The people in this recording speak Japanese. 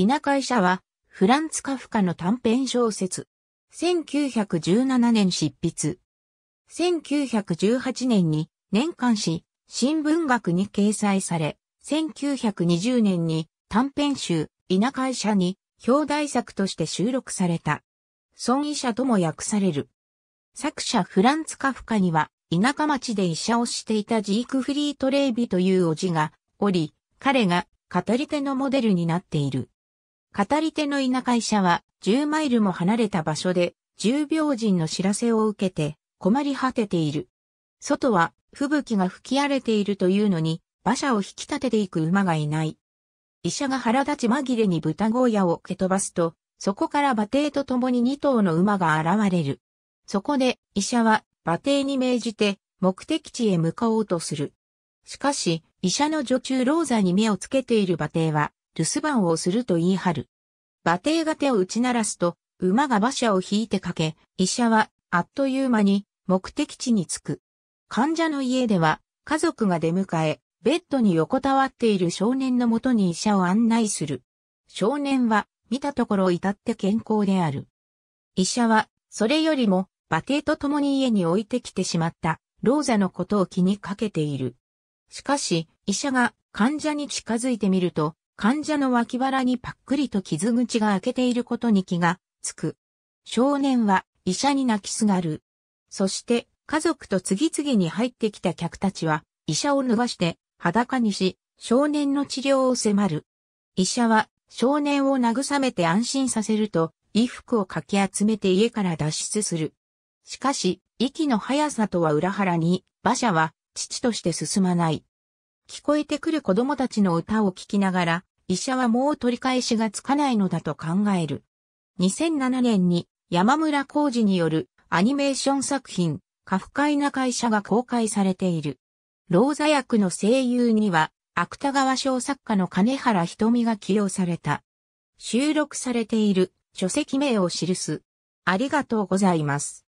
稲会社は、フランツ・カフカの短編小説。1917年執筆。1918年に年間誌、新聞学に掲載され、1920年に短編集、稲会社に表題作として収録された。孫医者とも訳される。作者フランツ・カフカには、田舎町で医者をしていたジークフリート・レイビという叔父がおり、彼が語り手のモデルになっている。語り手のいな会社は10マイルも離れた場所で重病人の知らせを受けて困り果てている。外は吹雪が吹き荒れているというのに馬車を引き立てていく馬がいない。医者が腹立ち紛れに豚小屋を蹴飛ばすと、そこから馬蹄と共に2頭の馬が現れる。そこで医者は馬蹄に命じて目的地へ向かおうとする。しかし、医者の女中老座に目をつけている馬蹄は、留守番をすると言い張る。馬蹄が手を打ち鳴らすと、馬が馬車を引いてかけ、医者は、あっという間に、目的地に着く。患者の家では、家族が出迎え、ベッドに横たわっている少年のもとに医者を案内する。少年は、見たところ至って健康である。医者は、それよりも、馬蹄と共に家に置いてきてしまった、老座のことを気にかけている。しかし、医者が患者に近づいてみると、患者の脇腹にパックリと傷口が開けていることに気がつく。少年は医者に泣きすがる。そして家族と次々に入ってきた客たちは医者を脱がして裸にし少年の治療を迫る。医者は少年を慰めて安心させると衣服をかき集めて家から脱出する。しかし息の速さとは裏腹に馬車は父として進まない。聞こえてくる子供たちの歌を聴きながら、医者はもう取り返しがつかないのだと考える。2007年に山村浩二によるアニメーション作品、過不快な会社が公開されている。老座役の声優には、芥川賞作家の金原瞳が起用された。収録されている書籍名を記す。ありがとうございます。